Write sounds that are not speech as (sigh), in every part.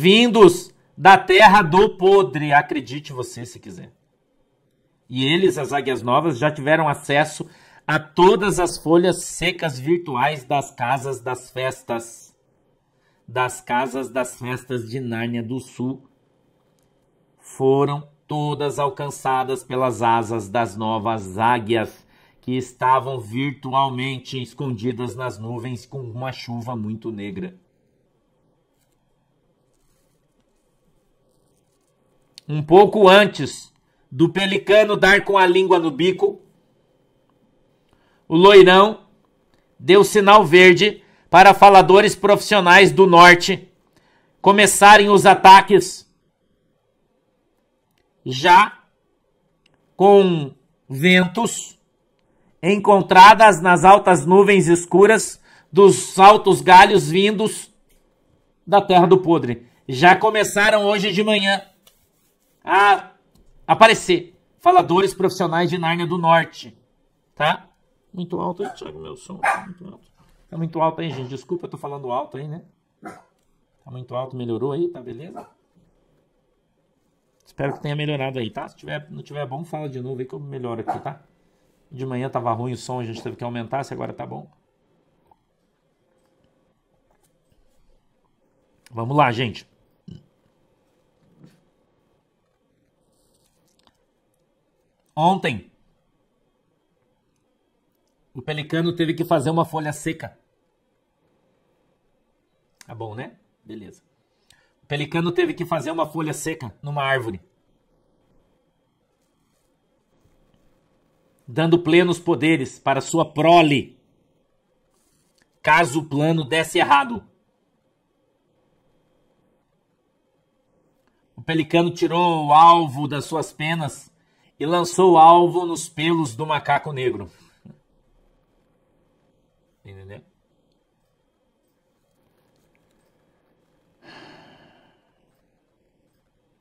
vindos da terra do podre, acredite você se quiser. E eles, as águias novas, já tiveram acesso a todas as folhas secas virtuais das casas das festas. Das casas das festas de Nárnia do Sul. Foram todas alcançadas pelas asas das novas águias, que estavam virtualmente escondidas nas nuvens com uma chuva muito negra. um pouco antes do pelicano dar com a língua no bico, o loirão deu sinal verde para faladores profissionais do norte começarem os ataques já com ventos encontradas nas altas nuvens escuras dos altos galhos vindos da terra do podre. Já começaram hoje de manhã a aparecer. Faladores profissionais de Nárnia do Norte. Tá? Muito alto aí, Thiago, meu som. Tá muito alto. Tá muito alto aí, gente. Desculpa, eu tô falando alto aí, né? Tá muito alto, melhorou aí, tá beleza? Espero que tenha melhorado aí, tá? Se tiver, não tiver bom, fala de novo aí que eu melhoro aqui, tá? De manhã tava ruim o som, a gente teve que aumentar, se agora tá bom. Vamos lá, gente. Ontem, o Pelicano teve que fazer uma folha seca. Tá bom, né? Beleza. O Pelicano teve que fazer uma folha seca numa árvore. Dando plenos poderes para sua prole. Caso o plano desse errado. O pelicano tirou o alvo das suas penas e lançou o alvo nos pelos do macaco negro. Entendeu?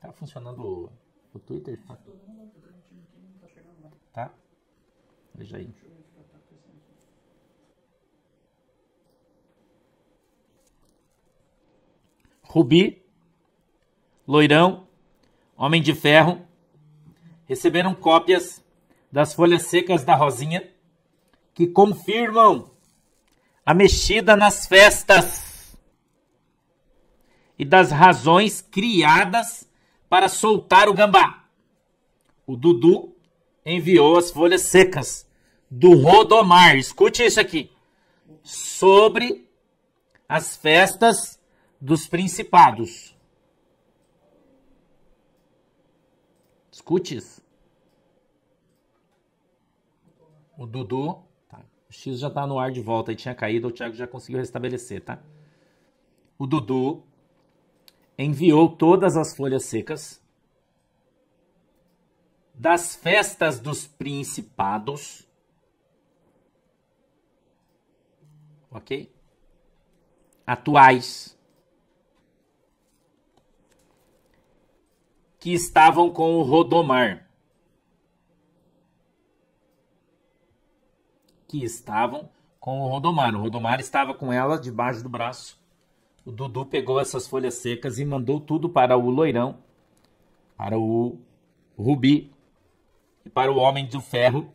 Tá funcionando o, o Twitter? Tá? tá? Veja aí. Rubi, Loirão, Homem de Ferro, receberam cópias das folhas secas da Rosinha que confirmam a mexida nas festas e das razões criadas para soltar o gambá. O Dudu enviou as folhas secas do Rodomar. Escute isso aqui. Sobre as festas dos principados. Discutes? O Dudu. Tá. O X já tá no ar de volta e tinha caído, o Thiago já conseguiu restabelecer, tá? O Dudu enviou todas as folhas secas das festas dos principados. Ok? Atuais que estavam com o Rodomar. Que estavam com o Rodomar. O Rodomar estava com ela debaixo do braço. O Dudu pegou essas folhas secas e mandou tudo para o loirão, para o Rubi e para o Homem de Ferro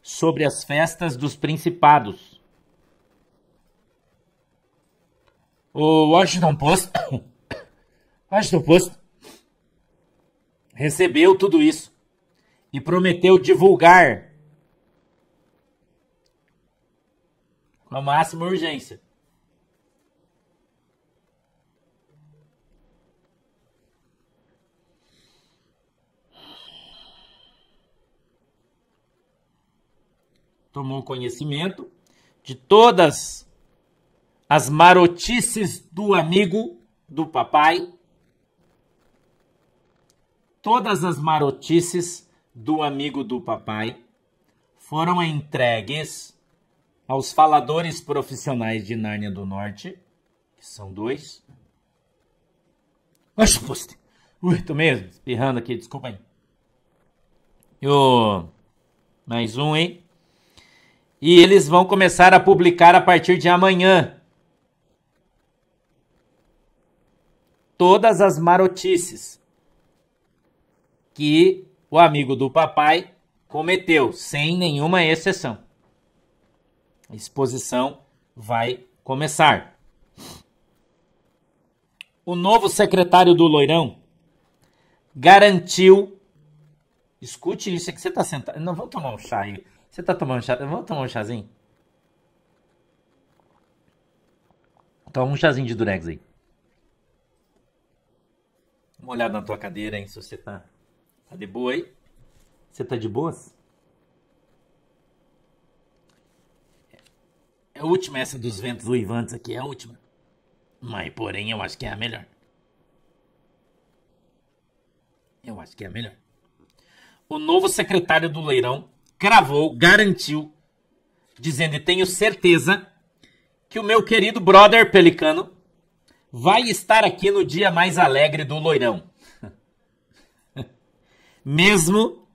sobre as festas dos principados. O Washington Post, (coughs) Washington Post recebeu tudo isso e prometeu divulgar com a máxima urgência. Tomou conhecimento de todas as marotices do amigo do papai, todas as marotices do amigo do papai foram entregues aos faladores profissionais de Nárnia do Norte, que são dois. Oxe, poste. Ui, tô mesmo, espirrando aqui, desculpa aí. Eu, Mais um, hein? E eles vão começar a publicar a partir de amanhã todas as marotices que o amigo do papai cometeu, sem nenhuma exceção. A exposição vai começar. O novo secretário do Loirão garantiu. Escute isso aqui, é você está sentado. Não, vamos tomar um chá aí. Você está tomando um chá? Vamos tomar um chazinho? Toma um chazinho de Durex aí uma olhada na tua cadeira, hein? Se você tá, tá de boa aí. Você tá de boas? É, é a última essa dos ventos uivantes aqui, é a última. Mas, porém, eu acho que é a melhor. Eu acho que é a melhor. O novo secretário do Leirão cravou, garantiu, dizendo: e tenho certeza que o meu querido brother pelicano vai estar aqui no dia mais alegre do Loirão. (laughs) Mesmo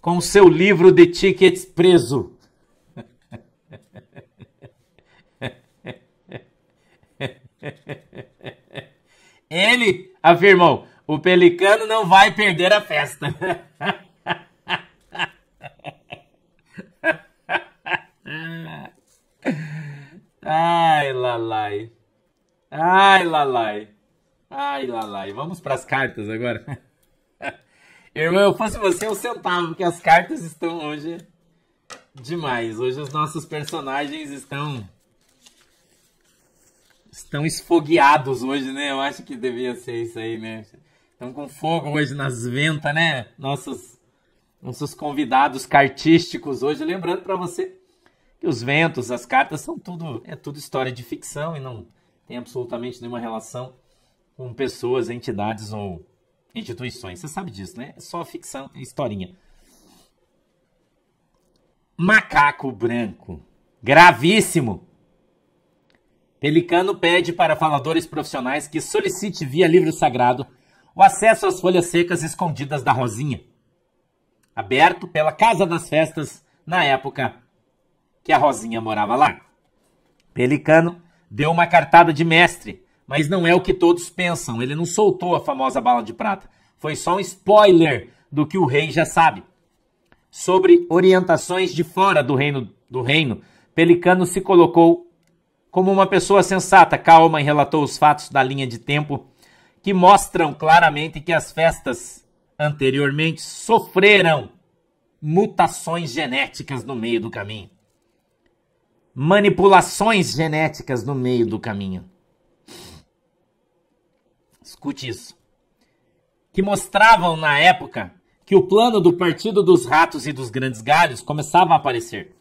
com seu livro de tickets preso. (laughs) Ele afirmou: o Pelicano não vai perder a festa. (laughs) Lalai. Ai, Lalai. Vamos para as cartas agora. (laughs) Irmão, eu fosse você, eu sentava, porque as cartas estão hoje demais. Hoje os nossos personagens estão. Estão esfogueados hoje, né? Eu acho que devia ser isso aí, né? Estão com fogo hoje nas ventas, né? Nossos, nossos convidados cartísticos hoje. Lembrando para você que os ventos, as cartas são tudo. É tudo história de ficção e não tem absolutamente nenhuma relação com pessoas, entidades ou instituições. Você sabe disso, né? É só ficção, é historinha. Macaco branco. Gravíssimo. Pelicano pede para faladores profissionais que solicite via livro sagrado o acesso às folhas secas escondidas da Rosinha, aberto pela Casa das Festas na época que a Rosinha morava lá. Pelicano deu uma cartada de mestre, mas não é o que todos pensam. Ele não soltou a famosa bala de prata. Foi só um spoiler do que o rei já sabe. Sobre orientações de fora do reino, do reino, Pelicano se colocou como uma pessoa sensata, calma e relatou os fatos da linha de tempo que mostram claramente que as festas anteriormente sofreram mutações genéticas no meio do caminho manipulações genéticas no meio do caminho. Escute isso. Que mostravam na época que o plano do Partido dos Ratos e dos Grandes Galhos começava a aparecer.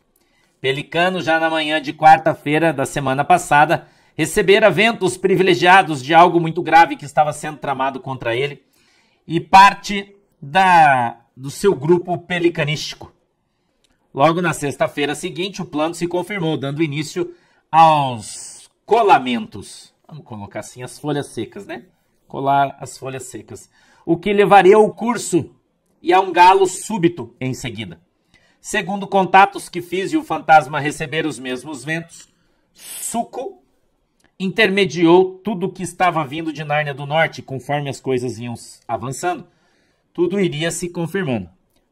Pelicano, já na manhã de quarta-feira da semana passada, recebera ventos privilegiados de algo muito grave que estava sendo tramado contra ele e parte da, do seu grupo pelicanístico. Logo na sexta-feira seguinte, o plano se confirmou, dando início aos colamentos. Vamos colocar assim as folhas secas, né? Colar as folhas secas. O que levaria ao curso e a um galo súbito em seguida. Segundo contatos que fiz e o fantasma receber os mesmos ventos, Suco intermediou tudo o que estava vindo de Nárnia do Norte, conforme as coisas iam avançando. Tudo iria se confirmando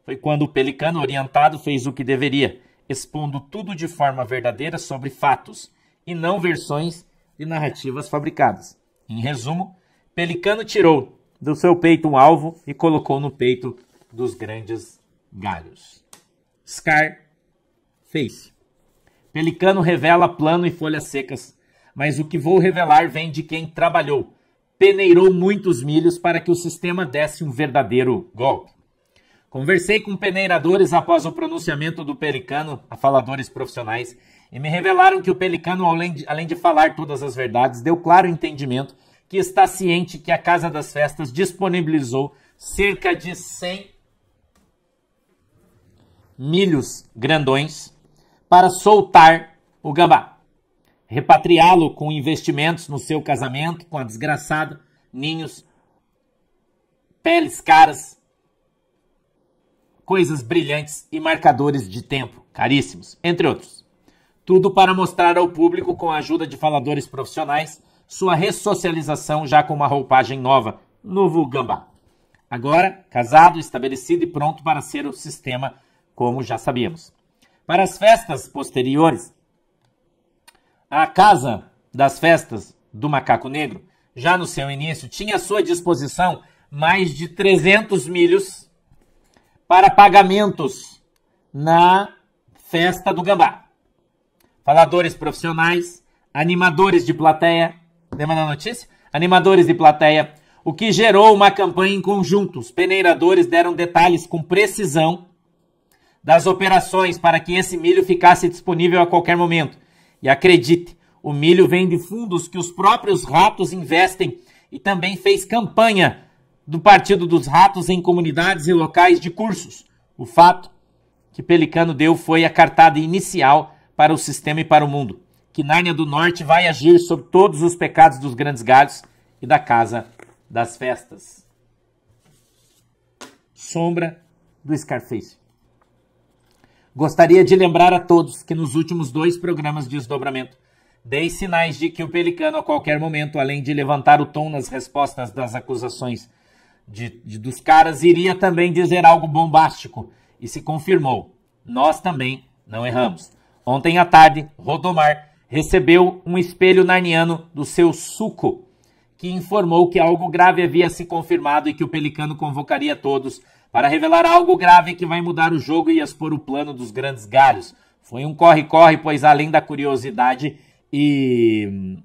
foi quando o pelicano orientado fez o que deveria, expondo tudo de forma verdadeira sobre fatos e não versões de narrativas fabricadas. Em resumo, Pelicano tirou do seu peito um alvo e colocou no peito dos grandes galhos. Scar fez. Pelicano revela plano e folhas secas, mas o que vou revelar vem de quem trabalhou, peneirou muitos milhos para que o sistema desse um verdadeiro golpe. Conversei com peneiradores após o pronunciamento do Pelicano a faladores profissionais e me revelaram que o Pelicano, além de, além de falar todas as verdades, deu claro entendimento que está ciente que a Casa das Festas disponibilizou cerca de 100 milhos grandões para soltar o gambá, repatriá-lo com investimentos no seu casamento com a desgraçada, ninhos, peles caras coisas brilhantes e marcadores de tempo, caríssimos, entre outros. Tudo para mostrar ao público, com a ajuda de faladores profissionais, sua ressocialização já com uma roupagem nova, novo gambá. Agora, casado, estabelecido e pronto para ser o sistema, como já sabíamos. Para as festas posteriores, a Casa das Festas do Macaco Negro, já no seu início, tinha à sua disposição mais de 300 milhos para pagamentos na festa do gambá. Faladores profissionais, animadores de plateia, lembra da notícia? Animadores de plateia, o que gerou uma campanha em conjunto. Os peneiradores deram detalhes com precisão das operações para que esse milho ficasse disponível a qualquer momento. E acredite, o milho vem de fundos que os próprios ratos investem e também fez campanha do Partido dos Ratos em comunidades e locais de cursos. O fato que Pelicano deu foi a cartada inicial para o sistema e para o mundo, que Nárnia do Norte vai agir sobre todos os pecados dos grandes galhos e da casa das festas. Sombra do Scarface. Gostaria de lembrar a todos que nos últimos dois programas de desdobramento dei sinais de que o Pelicano, a qualquer momento, além de levantar o tom nas respostas das acusações de, de, dos caras iria também dizer algo bombástico e se confirmou. Nós também não erramos. Ontem à tarde, Rodomar recebeu um espelho narniano do seu suco, que informou que algo grave havia se confirmado e que o Pelicano convocaria todos para revelar algo grave que vai mudar o jogo e expor o plano dos grandes galhos. Foi um corre-corre, pois além da curiosidade e hum,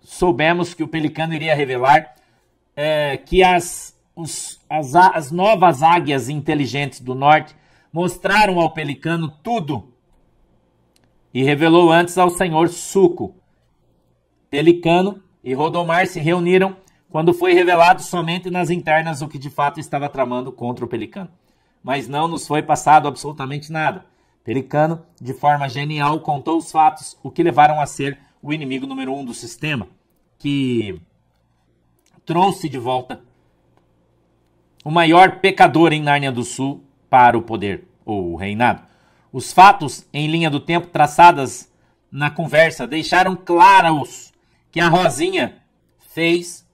soubemos que o Pelicano iria revelar é, que as, os, as, as novas águias inteligentes do norte mostraram ao pelicano tudo e revelou antes ao senhor Suco. Pelicano e Rodomar se reuniram quando foi revelado somente nas internas o que de fato estava tramando contra o Pelicano. Mas não nos foi passado absolutamente nada. Pelicano, de forma genial, contou os fatos, o que levaram a ser o inimigo número um do sistema, que trouxe de volta o maior pecador em Nárnia do Sul para o poder ou o reinado. Os fatos em linha do tempo traçadas na conversa deixaram claros que a Rosinha fez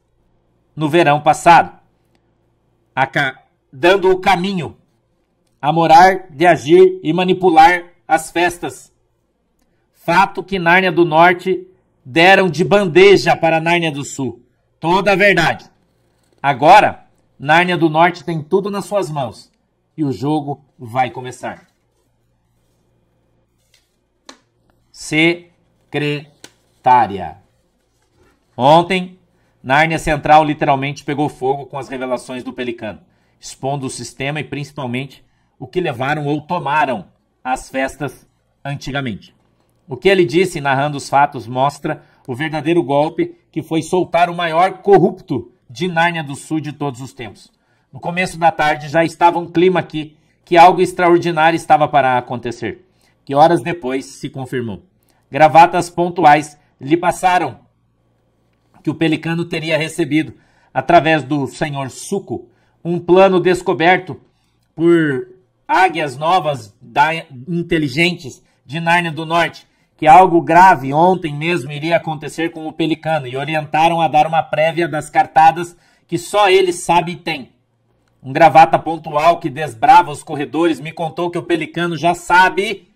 no verão passado, dando o caminho a morar, de agir e manipular as festas. Fato que Nárnia do Norte deram de bandeja para Nárnia do Sul toda a verdade. Agora, Nárnia do Norte tem tudo nas suas mãos e o jogo vai começar. Secretária. Ontem, Nárnia Central literalmente pegou fogo com as revelações do Pelicano, expondo o sistema e principalmente o que levaram ou tomaram as festas antigamente. O que ele disse narrando os fatos mostra o verdadeiro golpe que foi soltar o maior corrupto de Nárnia do Sul de todos os tempos. No começo da tarde já estava um clima aqui que algo extraordinário estava para acontecer, que horas depois se confirmou. Gravatas pontuais lhe passaram que o pelicano teria recebido, através do senhor Suco, um plano descoberto por águias novas da, inteligentes de Nárnia do Norte, que algo grave ontem mesmo iria acontecer com o Pelicano e orientaram a dar uma prévia das cartadas que só ele sabe e tem. Um gravata pontual que desbrava os corredores me contou que o Pelicano já sabe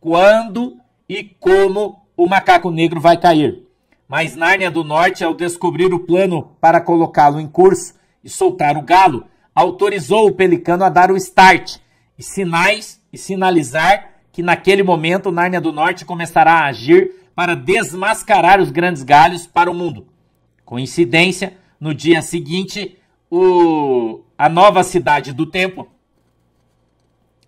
quando e como o macaco negro vai cair. Mas Nárnia do Norte, ao descobrir o plano para colocá-lo em curso e soltar o galo, autorizou o Pelicano a dar o start e sinais e sinalizar que naquele momento Nárnia do Norte começará a agir para desmascarar os grandes galhos para o mundo. Coincidência, no dia seguinte, o, a nova cidade do tempo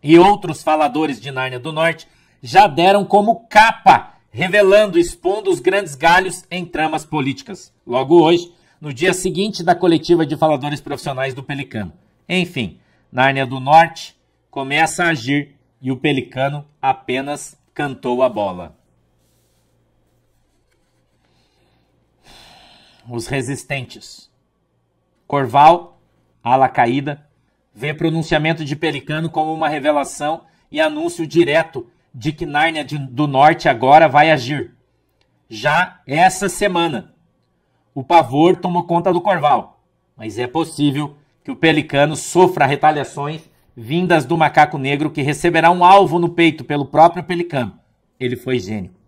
e outros faladores de Nárnia do Norte já deram como capa, revelando, expondo os grandes galhos em tramas políticas. Logo hoje, no dia seguinte da coletiva de faladores profissionais do Pelicano. Enfim, Nárnia do Norte começa a agir e o Pelicano apenas cantou a bola. Os resistentes. Corval, ala caída, vê pronunciamento de Pelicano como uma revelação e anúncio direto de que Nárnia do Norte agora vai agir. Já essa semana, o pavor toma conta do Corval, mas é possível que o Pelicano sofra retaliações vindas do macaco negro que receberá um alvo no peito pelo próprio pelicano. Ele foi gênio.